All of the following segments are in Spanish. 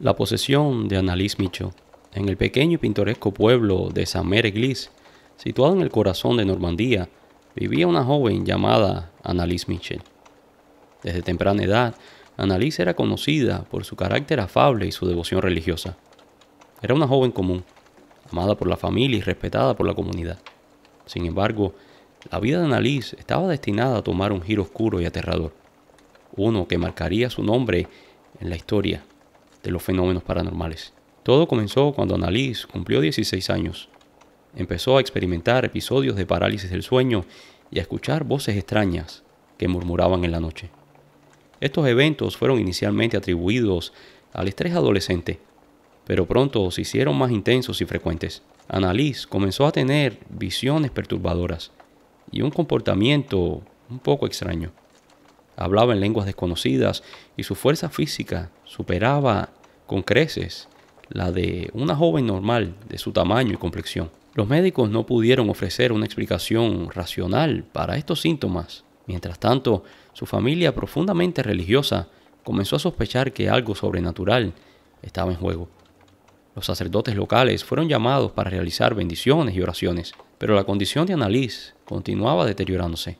La posesión de Annalise michel en el pequeño y pintoresco pueblo de Sainte-Mère-Église, situado en el corazón de Normandía, vivía una joven llamada Annalise Michel. Desde temprana edad, Annalise era conocida por su carácter afable y su devoción religiosa. Era una joven común, amada por la familia y respetada por la comunidad. Sin embargo, la vida de Annalise estaba destinada a tomar un giro oscuro y aterrador, uno que marcaría su nombre en la historia de los fenómenos paranormales. Todo comenzó cuando Annalise cumplió 16 años. Empezó a experimentar episodios de parálisis del sueño y a escuchar voces extrañas que murmuraban en la noche. Estos eventos fueron inicialmente atribuidos al estrés adolescente, pero pronto se hicieron más intensos y frecuentes. Annalise comenzó a tener visiones perturbadoras y un comportamiento un poco extraño hablaba en lenguas desconocidas y su fuerza física superaba con creces la de una joven normal de su tamaño y complexión. Los médicos no pudieron ofrecer una explicación racional para estos síntomas. Mientras tanto, su familia profundamente religiosa comenzó a sospechar que algo sobrenatural estaba en juego. Los sacerdotes locales fueron llamados para realizar bendiciones y oraciones, pero la condición de Annalise continuaba deteriorándose.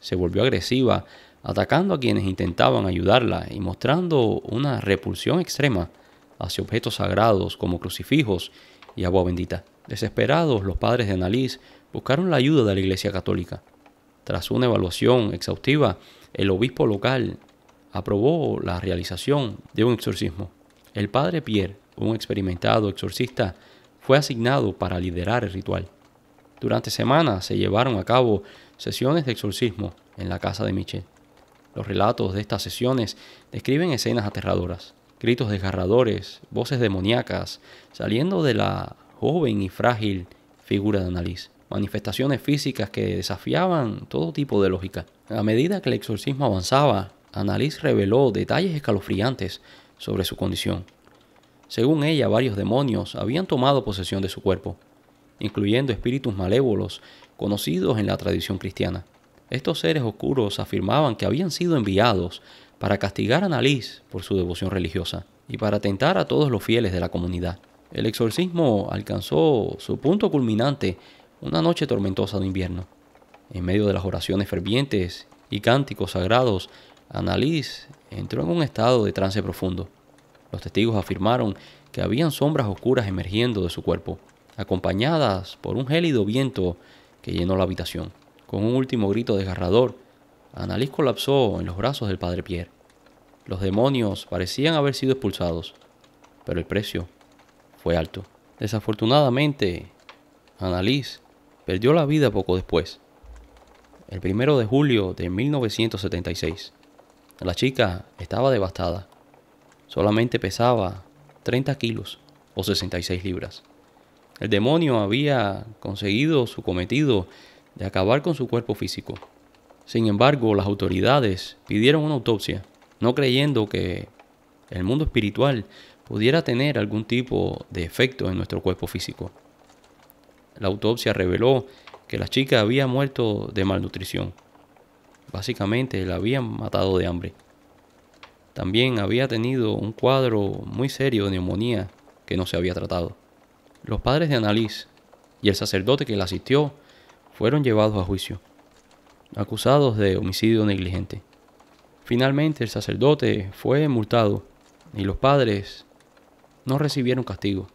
Se volvió agresiva atacando a quienes intentaban ayudarla y mostrando una repulsión extrema hacia objetos sagrados como crucifijos y agua bendita. Desesperados, los padres de Annalise buscaron la ayuda de la Iglesia Católica. Tras una evaluación exhaustiva, el obispo local aprobó la realización de un exorcismo. El padre Pierre, un experimentado exorcista, fue asignado para liderar el ritual. Durante semanas se llevaron a cabo sesiones de exorcismo en la casa de Michel. Los relatos de estas sesiones describen escenas aterradoras, gritos desgarradores, voces demoníacas, saliendo de la joven y frágil figura de Annalise, manifestaciones físicas que desafiaban todo tipo de lógica. A medida que el exorcismo avanzaba, Annalise reveló detalles escalofriantes sobre su condición. Según ella, varios demonios habían tomado posesión de su cuerpo, incluyendo espíritus malévolos conocidos en la tradición cristiana. Estos seres oscuros afirmaban que habían sido enviados para castigar a Annalise por su devoción religiosa y para atentar a todos los fieles de la comunidad. El exorcismo alcanzó su punto culminante una noche tormentosa de invierno. En medio de las oraciones fervientes y cánticos sagrados, Annalise entró en un estado de trance profundo. Los testigos afirmaron que habían sombras oscuras emergiendo de su cuerpo, acompañadas por un gélido viento que llenó la habitación. Con un último grito desgarrador, Annalise colapsó en los brazos del padre Pierre. Los demonios parecían haber sido expulsados, pero el precio fue alto. Desafortunadamente, Annalise perdió la vida poco después, el primero de julio de 1976. La chica estaba devastada. Solamente pesaba 30 kilos o 66 libras. El demonio había conseguido su cometido de acabar con su cuerpo físico. Sin embargo, las autoridades pidieron una autopsia, no creyendo que el mundo espiritual pudiera tener algún tipo de efecto en nuestro cuerpo físico. La autopsia reveló que la chica había muerto de malnutrición. Básicamente la habían matado de hambre. También había tenido un cuadro muy serio de neumonía que no se había tratado. Los padres de Annalise y el sacerdote que la asistió fueron llevados a juicio, acusados de homicidio negligente. Finalmente el sacerdote fue multado y los padres no recibieron castigo,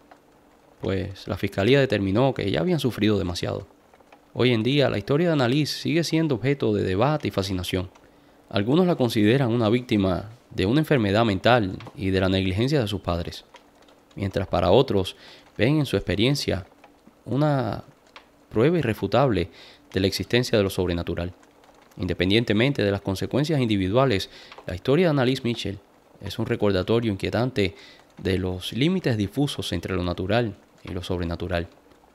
pues la fiscalía determinó que ya habían sufrido demasiado. Hoy en día la historia de Annalise sigue siendo objeto de debate y fascinación. Algunos la consideran una víctima de una enfermedad mental y de la negligencia de sus padres, mientras para otros ven en su experiencia una prueba irrefutable de la existencia de lo sobrenatural. Independientemente de las consecuencias individuales, la historia de Annalise Mitchell es un recordatorio inquietante de los límites difusos entre lo natural y lo sobrenatural,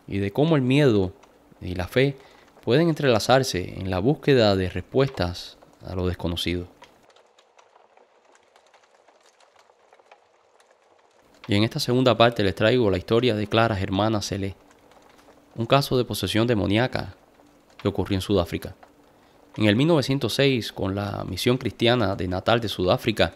y de cómo el miedo y la fe pueden entrelazarse en la búsqueda de respuestas a lo desconocido. Y en esta segunda parte les traigo la historia de Claras Hermanas Celeste un caso de posesión demoníaca que ocurrió en Sudáfrica. En el 1906, con la misión cristiana de Natal de Sudáfrica,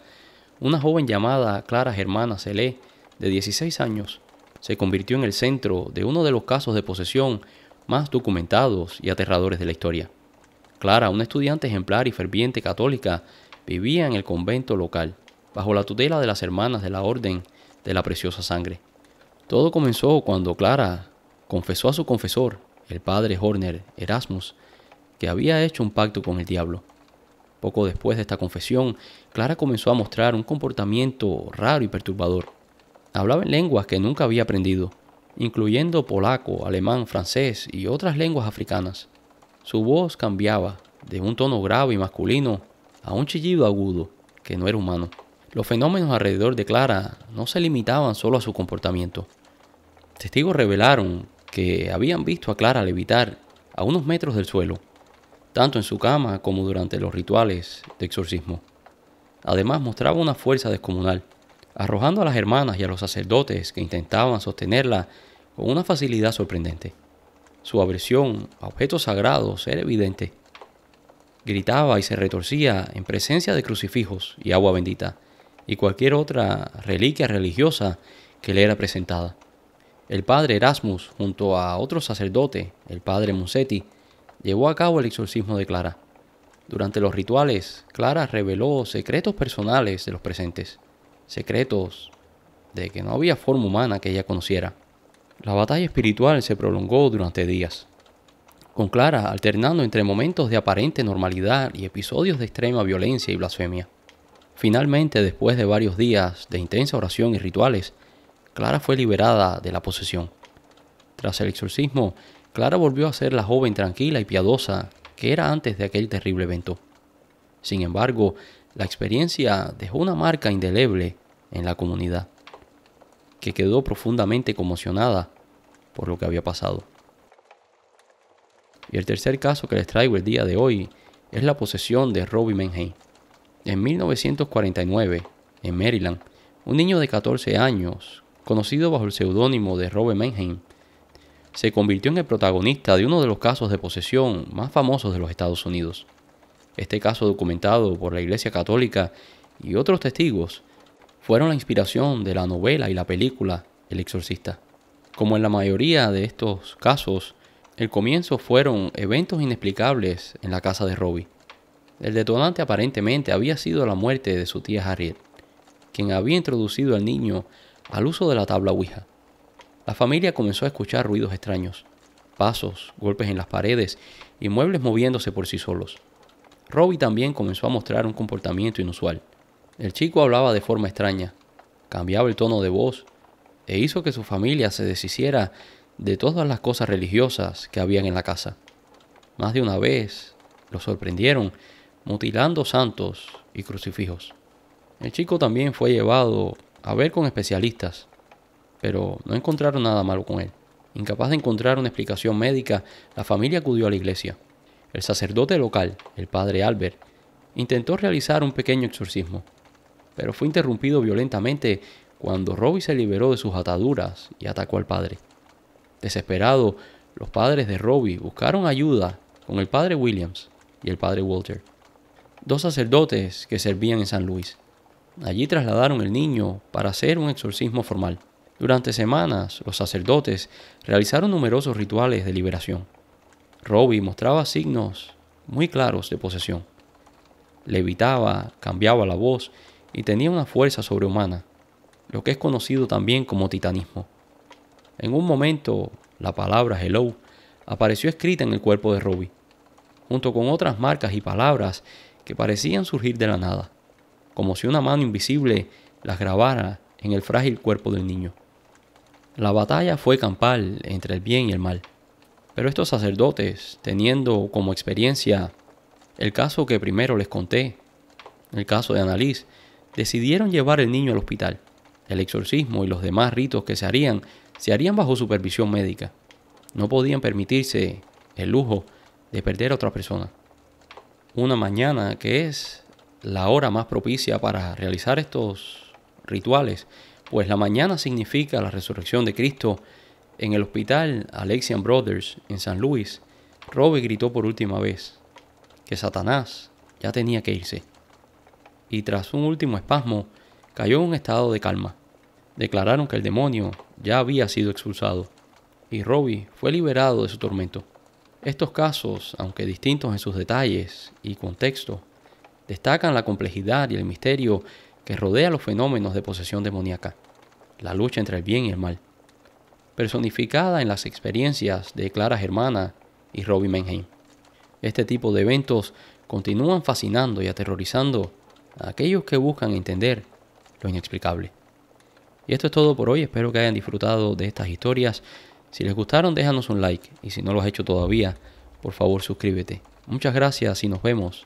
una joven llamada Clara Germana Celé, de 16 años, se convirtió en el centro de uno de los casos de posesión más documentados y aterradores de la historia. Clara, una estudiante ejemplar y ferviente católica, vivía en el convento local, bajo la tutela de las hermanas de la Orden de la Preciosa Sangre. Todo comenzó cuando Clara confesó a su confesor, el padre Horner Erasmus, que había hecho un pacto con el diablo. Poco después de esta confesión, Clara comenzó a mostrar un comportamiento raro y perturbador. Hablaba en lenguas que nunca había aprendido, incluyendo polaco, alemán, francés y otras lenguas africanas. Su voz cambiaba de un tono grave y masculino a un chillido agudo, que no era humano. Los fenómenos alrededor de Clara no se limitaban solo a su comportamiento. Testigos revelaron que habían visto a Clara levitar a unos metros del suelo, tanto en su cama como durante los rituales de exorcismo. Además mostraba una fuerza descomunal, arrojando a las hermanas y a los sacerdotes que intentaban sostenerla con una facilidad sorprendente. Su aversión a objetos sagrados era evidente. Gritaba y se retorcía en presencia de crucifijos y agua bendita y cualquier otra reliquia religiosa que le era presentada. El padre Erasmus, junto a otro sacerdote, el padre Musetti, llevó a cabo el exorcismo de Clara. Durante los rituales, Clara reveló secretos personales de los presentes, secretos de que no había forma humana que ella conociera. La batalla espiritual se prolongó durante días, con Clara alternando entre momentos de aparente normalidad y episodios de extrema violencia y blasfemia. Finalmente, después de varios días de intensa oración y rituales, Clara fue liberada de la posesión. Tras el exorcismo, Clara volvió a ser la joven tranquila y piadosa que era antes de aquel terrible evento. Sin embargo, la experiencia dejó una marca indeleble en la comunidad, que quedó profundamente conmocionada por lo que había pasado. Y el tercer caso que les traigo el día de hoy es la posesión de Robbie Menhey. En 1949, en Maryland, un niño de 14 años conocido bajo el seudónimo de Robert Mannheim, se convirtió en el protagonista de uno de los casos de posesión más famosos de los Estados Unidos. Este caso documentado por la Iglesia Católica y otros testigos fueron la inspiración de la novela y la película El Exorcista. Como en la mayoría de estos casos, el comienzo fueron eventos inexplicables en la casa de Robbie. El detonante aparentemente había sido la muerte de su tía Harriet, quien había introducido al niño al uso de la tabla Ouija. La familia comenzó a escuchar ruidos extraños, pasos, golpes en las paredes y muebles moviéndose por sí solos. Robbie también comenzó a mostrar un comportamiento inusual. El chico hablaba de forma extraña, cambiaba el tono de voz e hizo que su familia se deshiciera de todas las cosas religiosas que habían en la casa. Más de una vez lo sorprendieron mutilando santos y crucifijos. El chico también fue llevado a ver con especialistas, pero no encontraron nada malo con él. Incapaz de encontrar una explicación médica, la familia acudió a la iglesia. El sacerdote local, el padre Albert, intentó realizar un pequeño exorcismo, pero fue interrumpido violentamente cuando Robbie se liberó de sus ataduras y atacó al padre. Desesperado, los padres de Robbie buscaron ayuda con el padre Williams y el padre Walter, dos sacerdotes que servían en San Luis. Allí trasladaron el niño para hacer un exorcismo formal. Durante semanas, los sacerdotes realizaron numerosos rituales de liberación. Robbie mostraba signos muy claros de posesión. Levitaba, cambiaba la voz y tenía una fuerza sobrehumana, lo que es conocido también como titanismo. En un momento, la palabra hello apareció escrita en el cuerpo de Robbie, junto con otras marcas y palabras que parecían surgir de la nada como si una mano invisible las grabara en el frágil cuerpo del niño. La batalla fue campal entre el bien y el mal, pero estos sacerdotes, teniendo como experiencia el caso que primero les conté, el caso de Annalise, decidieron llevar el niño al hospital. El exorcismo y los demás ritos que se harían se harían bajo supervisión médica. No podían permitirse el lujo de perder a otra persona. Una mañana que es la hora más propicia para realizar estos rituales, pues la mañana significa la resurrección de Cristo en el hospital Alexian Brothers en San Luis. Robbie gritó por última vez que Satanás ya tenía que irse y tras un último espasmo cayó en un estado de calma. Declararon que el demonio ya había sido expulsado y Robbie fue liberado de su tormento. Estos casos, aunque distintos en sus detalles y contexto, destacan la complejidad y el misterio que rodea los fenómenos de posesión demoníaca, la lucha entre el bien y el mal, personificada en las experiencias de Clara Germana y Robbie Menheim. Este tipo de eventos continúan fascinando y aterrorizando a aquellos que buscan entender lo inexplicable. Y esto es todo por hoy, espero que hayan disfrutado de estas historias. Si les gustaron, déjanos un like y si no lo has hecho todavía, por favor suscríbete. Muchas gracias y nos vemos